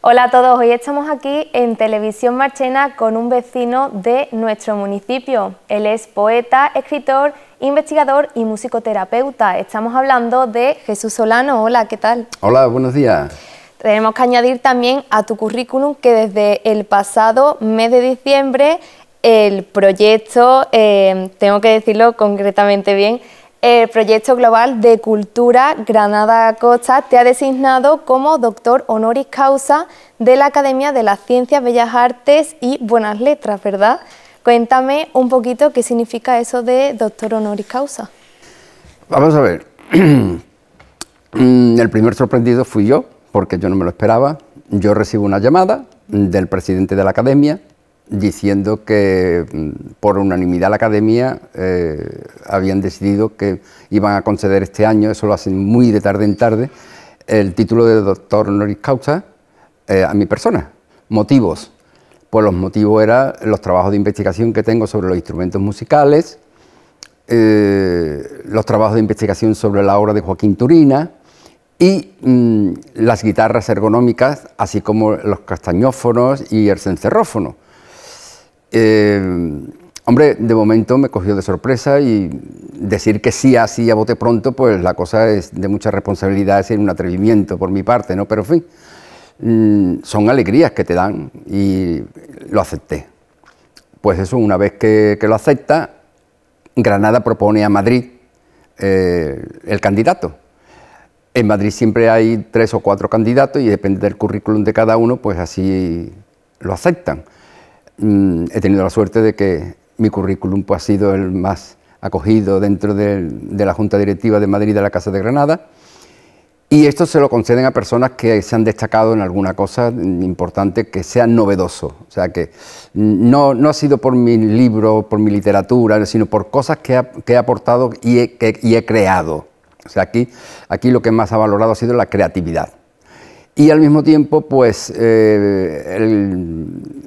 Hola a todos, hoy estamos aquí en Televisión Marchena con un vecino de nuestro municipio. Él es poeta, escritor, investigador y musicoterapeuta. Estamos hablando de Jesús Solano. Hola, ¿qué tal? Hola, buenos días. Tenemos que añadir también a tu currículum que desde el pasado mes de diciembre el proyecto, eh, tengo que decirlo concretamente bien, el proyecto global de cultura Granada Costa te ha designado como doctor honoris causa de la Academia de las Ciencias, Bellas Artes y Buenas Letras, ¿verdad? Cuéntame un poquito qué significa eso de doctor honoris causa. Vamos a ver. El primer sorprendido fui yo, porque yo no me lo esperaba. Yo recibo una llamada del presidente de la academia diciendo que mm, por unanimidad la Academia eh, habían decidido que iban a conceder este año, eso lo hacen muy de tarde en tarde, el título de doctor honoris causa eh, a mi persona. Motivos. Pues los motivos eran los trabajos de investigación que tengo sobre los instrumentos musicales, eh, los trabajos de investigación sobre la obra de Joaquín Turina y mm, las guitarras ergonómicas, así como los castañófonos y el cencerrófono eh, hombre, de momento me cogió de sorpresa y decir que sí, así ah, a voté pronto, pues la cosa es de mucha responsabilidad, es un atrevimiento por mi parte, ¿no? Pero en fin, mm, son alegrías que te dan y lo acepté. Pues eso, una vez que, lo acepta, Granada propone a Madrid eh, el candidato. En Madrid siempre hay tres o cuatro candidatos y depende del currículum de cada uno, pues así lo aceptan. Mm, he tenido la suerte de que mi currículum pues, ha sido el más acogido dentro de, la Junta Directiva de Madrid de la Casa de Granada. Y esto se lo conceden a personas que se han destacado en alguna cosa importante, que sea novedoso. O sea, que mm, no, no ha sido por mi libro, por mi literatura, sino por cosas que, he aportado y he, que, y he, creado. O sea, aquí, aquí lo que más ha valorado ha sido la creatividad. Y al mismo tiempo, pues, eh, el,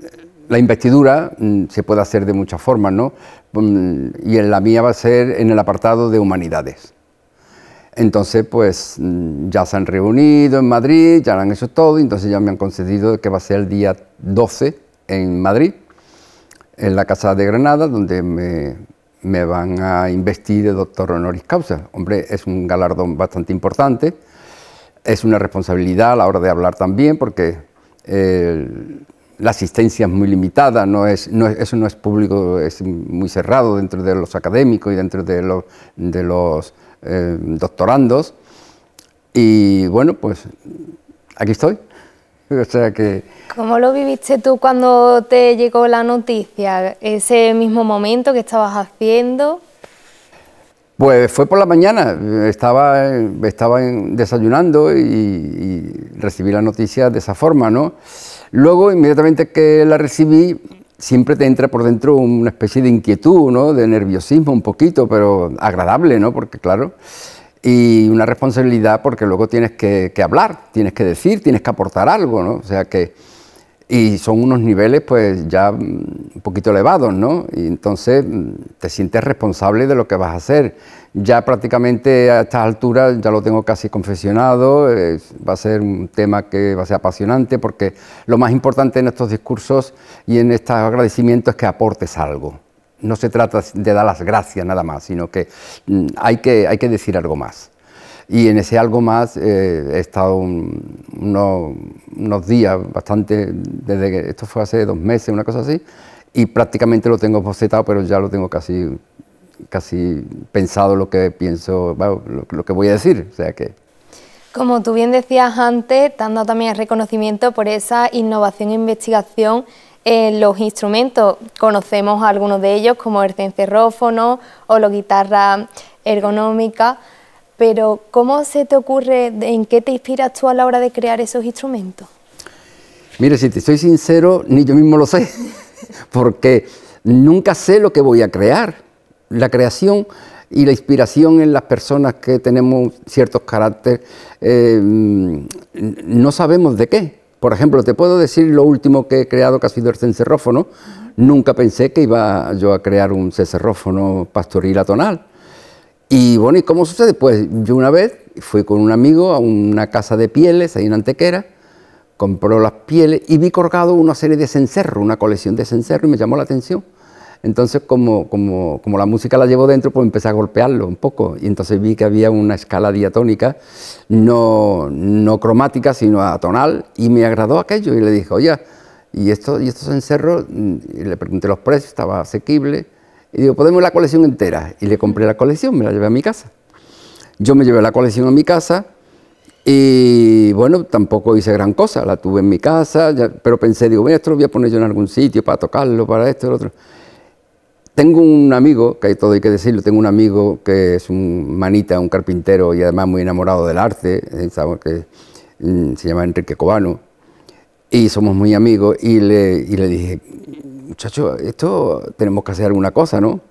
la investidura mm, se puede hacer de muchas formas, ¿no? Mm, y en la mía va a ser en el apartado de humanidades. Entonces, pues mm, ya se han reunido en Madrid, ya han hecho todo, entonces ya me han concedido que va a ser el día 12 en Madrid, en la Casa de Granada, donde me, van a investir de doctor honoris causa. Hombre, es un galardón bastante importante, es una responsabilidad a la hora de hablar también, porque la asistencia es muy limitada, no es, eso no es público, es muy cerrado dentro de los académicos y dentro de los, de los eh, doctorandos. Y bueno, pues aquí estoy. O sea que... ¿Cómo lo viviste tú cuando te llegó la noticia? Ese mismo momento que estabas haciendo. Pues fue por la mañana, estaba, estaba desayunando y, recibí la noticia de esa forma, ¿no? Luego, inmediatamente que la recibí, siempre te entra por dentro una especie de inquietud, ¿no? De nerviosismo un poquito, pero agradable, ¿no? Porque claro, y una responsabilidad porque luego tienes que, que hablar, tienes que decir, tienes que aportar algo, ¿no? O sea que... Y son unos niveles pues ya poquito elevados, ¿no? Y entonces mm, te sientes responsable de lo que vas a hacer. Ya prácticamente a estas alturas ya lo tengo casi confesionado, va a ser un tema que va a ser apasionante porque lo más importante en estos discursos y en estos agradecimientos es que aportes algo. No se trata de dar las gracias nada más, sino que mm, hay que, hay que decir algo más. Y en ese algo más eh, he estado unos, unos días, bastante, desde que esto fue hace dos meses, una cosa así, y prácticamente lo tengo bocetado... pero ya lo tengo casi, casi pensado lo que pienso, lo, que voy a decir. O sea que... Como tú bien decías antes, ...dando también el reconocimiento por esa innovación e investigación en los instrumentos. Conocemos algunos de ellos, como el cencerrófono o la guitarra ergonómica, pero ¿cómo se te ocurre, en qué te inspiras tú a la hora de crear esos instrumentos? Mire, si te soy sincero, ni yo mismo lo sé. porque nunca sé lo que voy a crear. La creación y la inspiración en las personas que tenemos ciertos caracteres, eh, no sabemos de qué. Por ejemplo, te puedo decir lo último que he creado, que ha sido el cencerrófono. Nunca pensé que iba yo a crear un cencerrófono pastoril atonal. Y bueno, ¿y cómo sucede? Pues yo una vez fui con un amigo a una casa de pieles ahí en Antequera compró las pieles y vi colgado una serie de cencerros, una colección de cencerros y me llamó la atención. Entonces, como, como, como, la música la llevo dentro, pues empecé a golpearlo un poco. Y entonces vi que había una escala diatónica, no, no cromática, sino atonal, y me agradó aquello. Y le dije, oye, ¿y, esto, y estos cencerros... le pregunté los precios, estaba asequible. Y digo, podemos la colección entera. Y le compré la colección, me la llevé a mi casa. Yo me llevé la colección a mi casa y bueno, tampoco hice gran cosa, la tuve en mi casa, pero pensé, digo, bueno, esto lo voy a poner yo en algún sitio para tocarlo, para esto, lo otro. Tengo un amigo, que hay todo hay que decirlo, tengo un amigo que es un manita, un carpintero y además muy enamorado del arte, eh, que mm, se llama Enrique Cobano, y somos muy amigos, y le, y le dije, muchacho, esto tenemos que hacer alguna cosa, ¿no?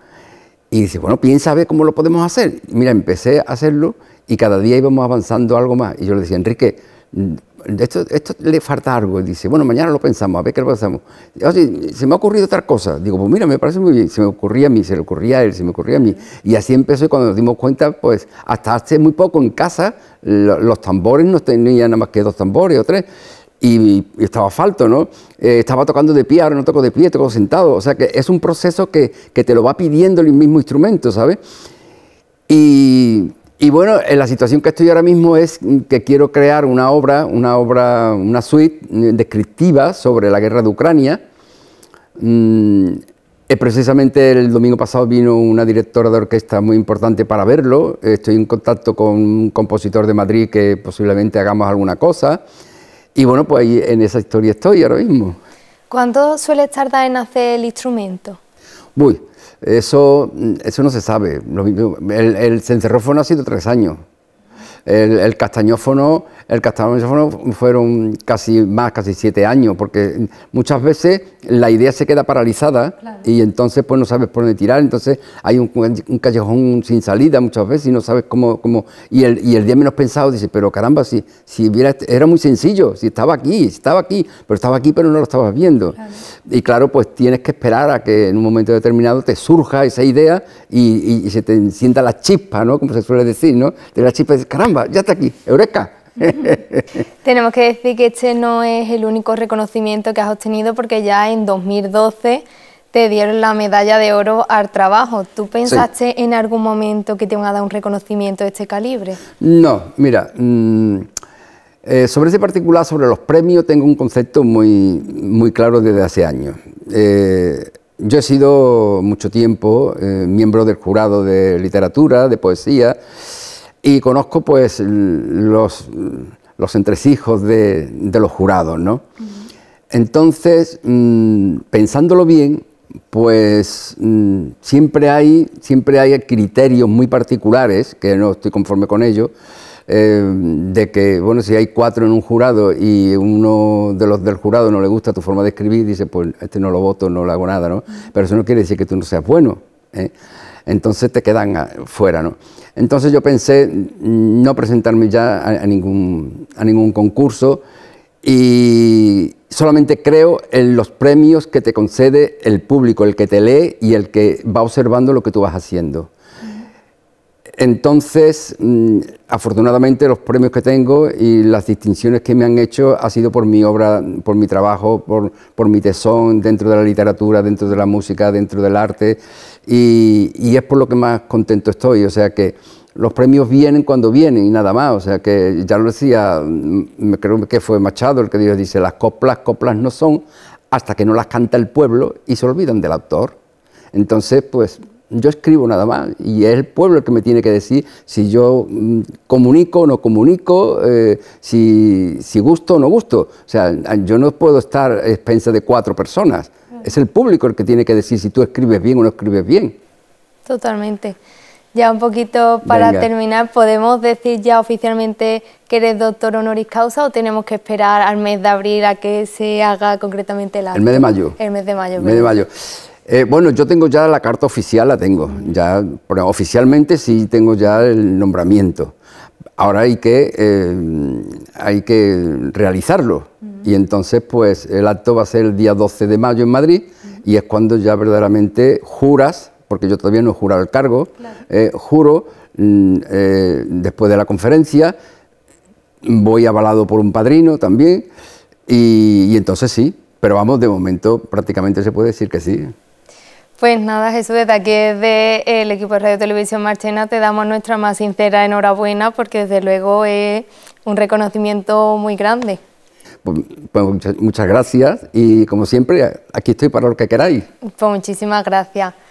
Y dice, bueno, piensa a ver cómo lo podemos hacer. Mira, empecé a hacerlo y cada día íbamos avanzando algo más. Y yo le decía, Enrique, mm, esto, le falta algo. Y dice, bueno, mañana lo pensamos, a ver qué lo pensamos. se me ha ocurrido otra cosa. Digo, pues mira, me parece muy bien. Se me ocurría a mí, se le ocurría a él, se me ocurría a mí. Y así empezó y cuando nos dimos cuenta, pues hasta hace muy poco en casa los tambores no tenían nada más que dos tambores o tres. Y, estaba falto, ¿no? Eh, estaba tocando de pie, ahora no toco de pie, toco sentado. O sea que es un proceso que, que te lo va pidiendo el mismo instrumento, ¿sabes? Y y bueno, eh, la situación que estoy ahora mismo es que quiero crear una obra, una obra, una suite eh, descriptiva sobre la guerra de Ucrania. Mm, eh, precisamente el domingo pasado vino una directora de orquesta muy importante para verlo. Estoy en contacto con un compositor de Madrid que posiblemente hagamos alguna cosa. Y bueno, pues ahí en esa historia estoy ahora mismo. ¿Cuánto suele tardar en hacer el instrumento? Uy, eso, eso no se sabe. El, el ha sido tres años. El, el castañófono el castellano fueron casi más, casi siete años, porque muchas veces la idea se queda paralizada y entonces pues no sabes por dónde tirar, entonces hay un, callejón sin salida muchas veces y no sabes cómo... cómo y, el, día menos pensado dice, pero caramba, si, si hubiera, era muy sencillo, si estaba aquí, estaba aquí, pero estaba aquí pero no lo estabas viendo. Y claro, pues tienes que esperar a que en un momento determinado te surja esa idea y, se te encienda la chispa, ¿no? Como se suele decir, ¿no? De la chispa dices, caramba, ya está aquí, eureka Tenemos que decir que este no es el único reconocimiento que has obtenido porque ya en 2012 te dieron la medalla de oro al trabajo. ¿Tú pensaste en algún momento que te van a dar un reconocimiento de este calibre? No, mira, mm, eh, sobre ese particular, sobre los premios, tengo un concepto muy, muy claro desde hace años. Eh, yo he sido mucho tiempo eh, miembro del jurado de literatura, de poesía, y conozco pues los, entresijos de, los jurados, ¿no? Entonces, mm, pensándolo bien, pues mm, siempre, hay, siempre hay criterios muy particulares, que no estoy conforme con ellos, eh, de que, bueno, si hay cuatro en un jurado y uno de los del jurado no le gusta tu forma de escribir, dice, pues este no lo voto, no le hago nada, ¿no? Pero eso no quiere decir que tú no seas bueno. ¿eh? Entonces te quedan fuera, ¿no? Entonces yo pensé no presentarme ya a, ningún concurso y solamente creo en los premios que te concede el público, el que te lee y el que va observando lo que tú vas haciendo. Entonces, mm, afortunadamente los premios que tengo y las distinciones que me han hecho ha sido por mi obra, por mi trabajo, por, mi tesón dentro de la literatura, dentro de la música, dentro del arte y, es por lo que más contento estoy. O sea que los premios vienen cuando vienen y nada más. O sea que ya lo decía, mm, creo que fue Machado el que dijo, dice, las coplas, coplas no son hasta que no las canta el pueblo y se olvidan del autor. Entonces, pues yo escribo nada más y es el pueblo el que me tiene que decir si yo mm, comunico o no comunico, eh, si, si, gusto o no gusto. O sea, yo no puedo estar a de cuatro personas. Es el público el que tiene que decir si tú escribes bien o no escribes bien. Totalmente. Ya un poquito para terminar, ¿podemos decir ya oficialmente que eres doctor honoris causa o tenemos que esperar al mes de abril a que se haga concretamente la... El mes de mayo. El mes de mayo. El mes de mayo. Eh, bueno, yo tengo ya la carta oficial, la tengo. Ya, oficialmente sí tengo ya el nombramiento. Ahora hay que, eh, hay que realizarlo. Y entonces, pues, el acto va a ser el día 12 de mayo en Madrid y es cuando ya verdaderamente juras, porque yo todavía no he jurado el cargo, eh, juro mm, después de la conferencia, voy avalado por un padrino también y entonces sí, pero vamos, de momento prácticamente se puede decir que sí. Pues nada, Jesús, desde aquí desde el equipo de Radio Televisión Marchena te damos nuestra más sincera enhorabuena porque desde luego es un reconocimiento muy grande. Pues, pues muchas, muchas gracias y como siempre aquí estoy para lo que queráis. Pues muchísimas gracias.